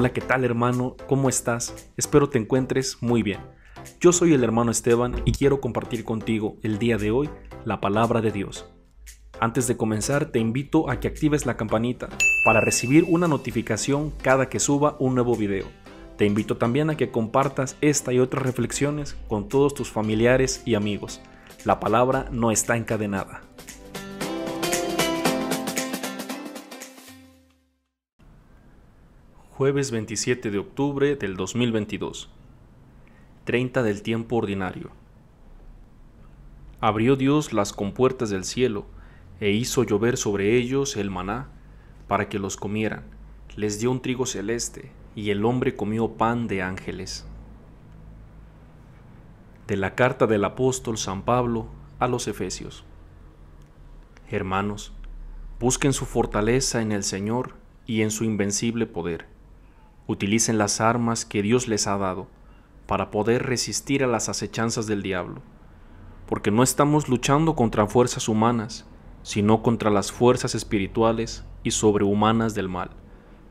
Hola, ¿qué tal hermano? ¿Cómo estás? Espero te encuentres muy bien. Yo soy el hermano Esteban y quiero compartir contigo el día de hoy la palabra de Dios. Antes de comenzar, te invito a que actives la campanita para recibir una notificación cada que suba un nuevo video. Te invito también a que compartas esta y otras reflexiones con todos tus familiares y amigos. La palabra no está encadenada. Jueves 27 de octubre del 2022. 30 del tiempo ordinario. Abrió Dios las compuertas del cielo e hizo llover sobre ellos el maná para que los comieran. Les dio un trigo celeste y el hombre comió pan de ángeles. De la carta del apóstol San Pablo a los Efesios. Hermanos, busquen su fortaleza en el Señor y en su invencible poder. Utilicen las armas que Dios les ha dado para poder resistir a las acechanzas del diablo, porque no estamos luchando contra fuerzas humanas, sino contra las fuerzas espirituales y sobrehumanas del mal,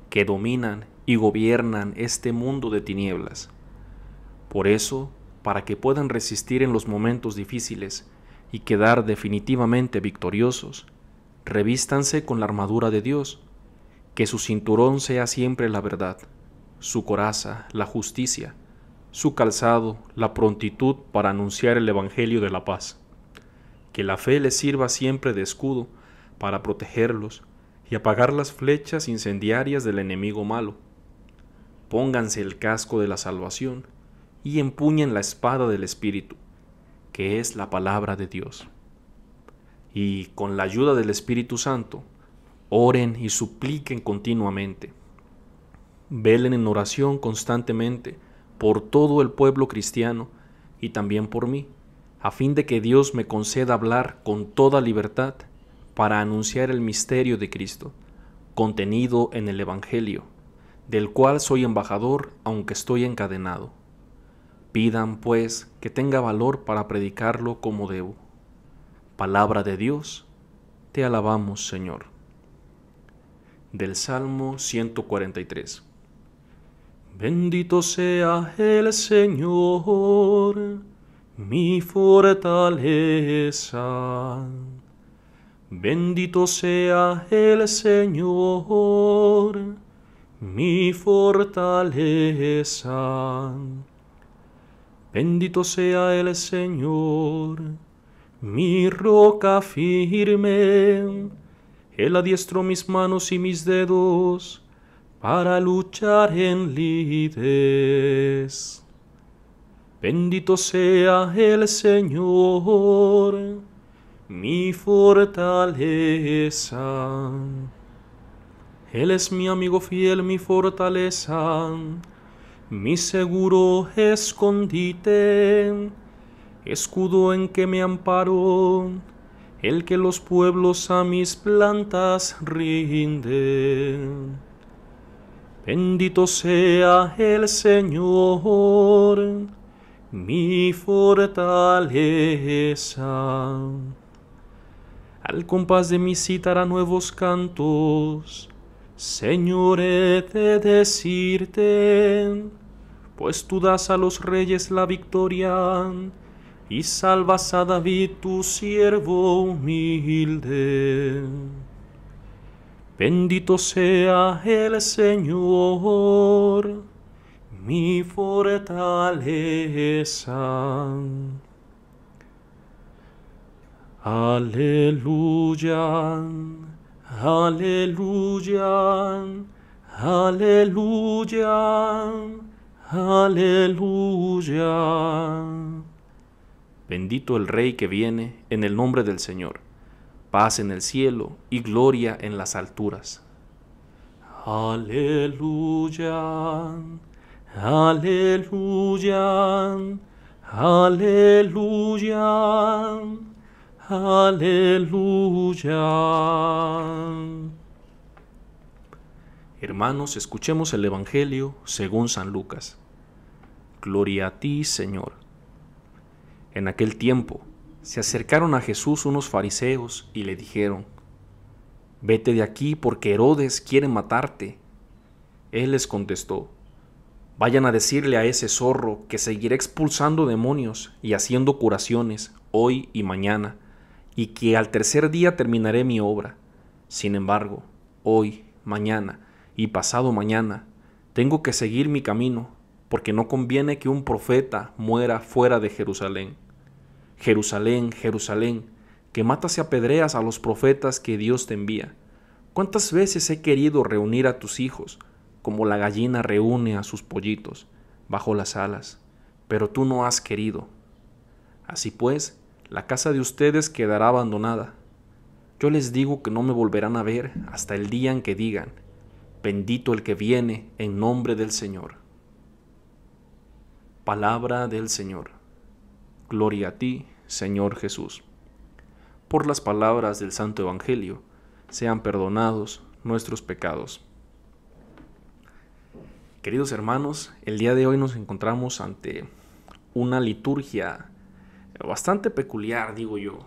que dominan y gobiernan este mundo de tinieblas. Por eso, para que puedan resistir en los momentos difíciles y quedar definitivamente victoriosos, revístanse con la armadura de Dios, que su cinturón sea siempre la verdad su coraza, la justicia, su calzado, la prontitud para anunciar el Evangelio de la paz. Que la fe les sirva siempre de escudo para protegerlos y apagar las flechas incendiarias del enemigo malo. Pónganse el casco de la salvación y empuñen la espada del Espíritu, que es la palabra de Dios. Y con la ayuda del Espíritu Santo, oren y supliquen continuamente Velen en oración constantemente por todo el pueblo cristiano y también por mí, a fin de que Dios me conceda hablar con toda libertad para anunciar el misterio de Cristo, contenido en el Evangelio, del cual soy embajador aunque estoy encadenado. Pidan, pues, que tenga valor para predicarlo como debo. Palabra de Dios, te alabamos, Señor. Del Salmo 143. Bendito sea el Señor, mi fortaleza. Bendito sea el Señor, mi fortaleza. Bendito sea el Señor, mi roca firme. Él adiestró mis manos y mis dedos para luchar en lides. Bendito sea el Señor, mi fortaleza. Él es mi amigo fiel, mi fortaleza, mi seguro escondite, escudo en que me amparó, el que los pueblos a mis plantas rinden. Bendito sea el Señor, mi fortaleza. Al compás de mi citará nuevos cantos, Señor, he de decirte, pues tú das a los reyes la victoria y salvas a David tu siervo humilde. Bendito sea el Señor, mi fortaleza. Aleluya, aleluya, aleluya, aleluya. Bendito el Rey que viene en el nombre del Señor paz en el cielo y gloria en las alturas. Aleluya, aleluya, aleluya, aleluya. Hermanos, escuchemos el Evangelio según San Lucas. Gloria a ti, Señor. En aquel tiempo, se acercaron a Jesús unos fariseos y le dijeron, Vete de aquí porque Herodes quiere matarte. Él les contestó, Vayan a decirle a ese zorro que seguiré expulsando demonios y haciendo curaciones hoy y mañana, y que al tercer día terminaré mi obra. Sin embargo, hoy, mañana y pasado mañana, tengo que seguir mi camino, porque no conviene que un profeta muera fuera de Jerusalén. Jerusalén, Jerusalén, que matas y apedreas a los profetas que Dios te envía. ¿Cuántas veces he querido reunir a tus hijos, como la gallina reúne a sus pollitos, bajo las alas, pero tú no has querido? Así pues, la casa de ustedes quedará abandonada. Yo les digo que no me volverán a ver hasta el día en que digan, bendito el que viene en nombre del Señor. Palabra del Señor. Gloria a ti, Señor Jesús. Por las palabras del Santo Evangelio, sean perdonados nuestros pecados. Queridos hermanos, el día de hoy nos encontramos ante una liturgia bastante peculiar, digo yo.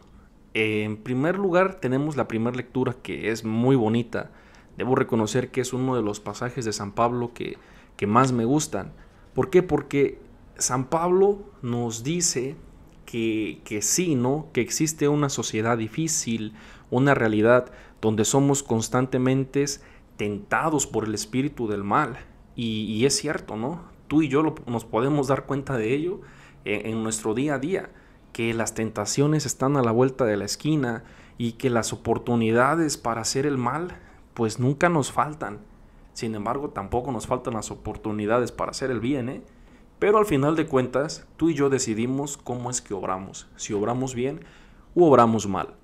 En primer lugar, tenemos la primera lectura que es muy bonita. Debo reconocer que es uno de los pasajes de San Pablo que, que más me gustan. ¿Por qué? Porque San Pablo nos dice que, sí, ¿no? Que existe una sociedad difícil, una realidad donde somos constantemente tentados por el espíritu del mal. Y, es cierto, ¿no? Tú y yo nos podemos dar cuenta de ello en, nuestro día a día, que las tentaciones están a la vuelta de la esquina y que las oportunidades para hacer el mal pues nunca nos faltan. Sin embargo, tampoco nos faltan las oportunidades para hacer el bien, ¿eh? Pero al final de cuentas, tú y yo decidimos cómo es que obramos, si obramos bien o obramos mal.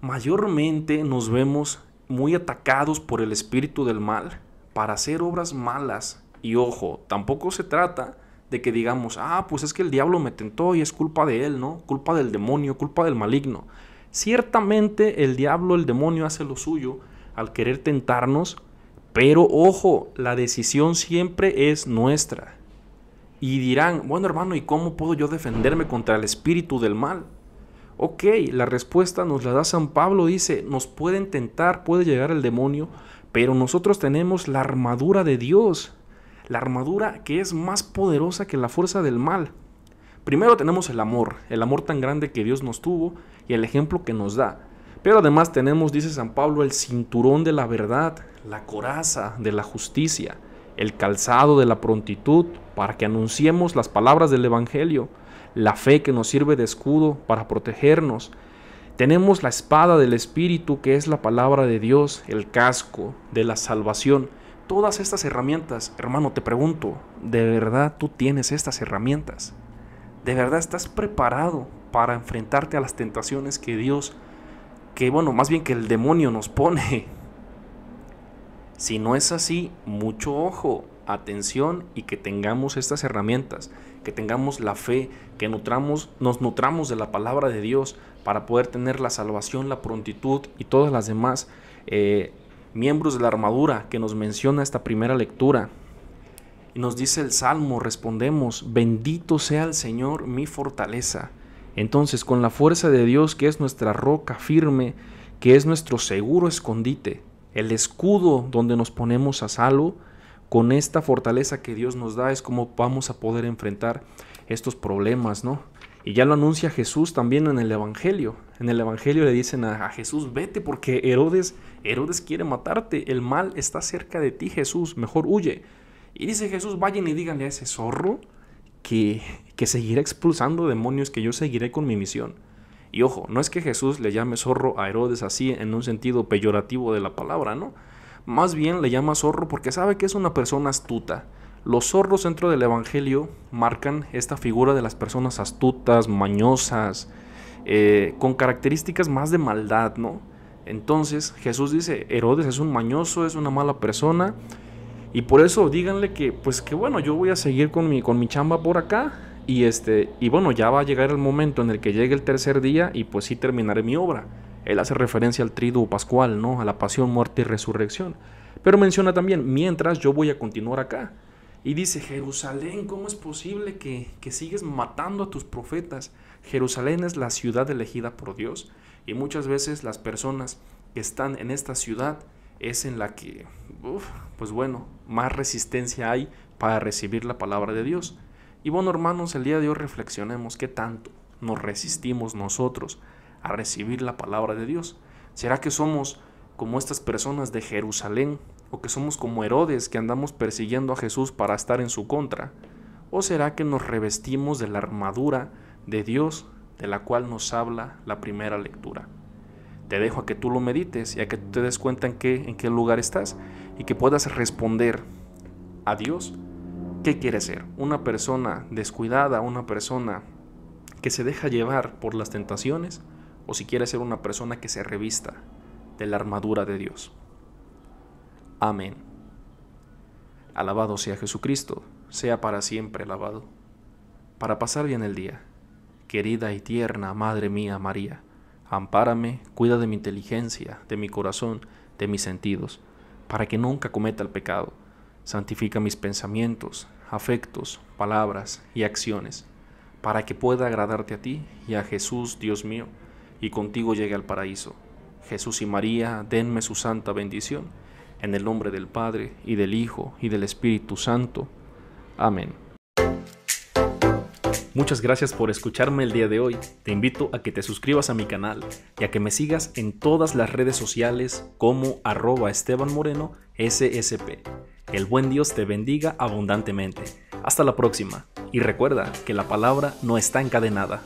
Mayormente nos vemos muy atacados por el espíritu del mal para hacer obras malas. Y ojo, tampoco se trata de que digamos, ah, pues es que el diablo me tentó y es culpa de él, ¿no? Culpa del demonio, culpa del maligno. Ciertamente el diablo, el demonio hace lo suyo al querer tentarnos, pero ojo, la decisión siempre es nuestra. Y dirán, bueno hermano, ¿y cómo puedo yo defenderme contra el espíritu del mal? Ok, la respuesta nos la da San Pablo, dice, nos pueden tentar, puede llegar el demonio, pero nosotros tenemos la armadura de Dios, la armadura que es más poderosa que la fuerza del mal. Primero tenemos el amor, el amor tan grande que Dios nos tuvo y el ejemplo que nos da. Pero además tenemos, dice San Pablo, el cinturón de la verdad, la coraza de la justicia el calzado de la prontitud para que anunciemos las palabras del Evangelio, la fe que nos sirve de escudo para protegernos. Tenemos la espada del Espíritu que es la palabra de Dios, el casco de la salvación. Todas estas herramientas, hermano, te pregunto, ¿de verdad tú tienes estas herramientas? ¿De verdad estás preparado para enfrentarte a las tentaciones que Dios, que bueno, más bien que el demonio nos pone si no es así, mucho ojo, atención y que tengamos estas herramientas, que tengamos la fe, que nutramos, nos nutramos de la palabra de Dios para poder tener la salvación, la prontitud y todas las demás eh, miembros de la armadura que nos menciona esta primera lectura. Y nos dice el Salmo, respondemos, bendito sea el Señor mi fortaleza. Entonces, con la fuerza de Dios, que es nuestra roca firme, que es nuestro seguro escondite, el escudo donde nos ponemos a salvo, con esta fortaleza que Dios nos da es cómo vamos a poder enfrentar estos problemas, ¿no? Y ya lo anuncia Jesús también en el Evangelio. En el Evangelio le dicen a, Jesús, vete porque Herodes, Herodes quiere matarte, el mal está cerca de ti Jesús, mejor huye. Y dice Jesús, vayan y díganle a ese zorro que, que seguirá expulsando demonios, que yo seguiré con mi misión. Y ojo, no es que Jesús le llame zorro a Herodes así en un sentido peyorativo de la palabra, ¿no? Más bien le llama zorro porque sabe que es una persona astuta. Los zorros dentro del Evangelio marcan esta figura de las personas astutas, mañosas, eh, con características más de maldad, ¿no? Entonces Jesús dice, Herodes es un mañoso, es una mala persona, y por eso díganle que, pues que bueno, yo voy a seguir con mi, con mi chamba por acá, y, este, y bueno, ya va a llegar el momento en el que llegue el tercer día y pues sí terminaré mi obra. Él hace referencia al triduo pascual, ¿no? A la pasión, muerte y resurrección. Pero menciona también, mientras yo voy a continuar acá. Y dice, Jerusalén, ¿cómo es posible que, que sigues matando a tus profetas? Jerusalén es la ciudad elegida por Dios. Y muchas veces las personas que están en esta ciudad es en la que, pues bueno, más resistencia hay para recibir la palabra de Dios. Y bueno, hermanos, el día de hoy reflexionemos qué tanto nos resistimos nosotros a recibir la palabra de Dios. ¿Será que somos como estas personas de Jerusalén o que somos como Herodes que andamos persiguiendo a Jesús para estar en su contra? ¿O será que nos revestimos de la armadura de Dios de la cual nos habla la primera lectura? Te dejo a que tú lo medites y a que tú te des cuenta en qué, en qué lugar estás y que puedas responder a Dios qué quiere ser, una persona descuidada, una persona que se deja llevar por las tentaciones, o si quiere ser una persona que se revista de la armadura de Dios. Amén. Alabado sea Jesucristo, sea para siempre alabado. Para pasar bien el día, querida y tierna Madre mía María, ampárame, cuida de mi inteligencia, de mi corazón, de mis sentidos, para que nunca cometa el pecado. Santifica mis pensamientos, afectos, palabras y acciones, para que pueda agradarte a ti y a Jesús, Dios mío, y contigo llegue al paraíso. Jesús y María, denme su santa bendición, en el nombre del Padre, y del Hijo, y del Espíritu Santo. Amén. Muchas gracias por escucharme el día de hoy. Te invito a que te suscribas a mi canal y a que me sigas en todas las redes sociales como arroba Esteban SSP el buen Dios te bendiga abundantemente. Hasta la próxima. Y recuerda que la palabra no está encadenada.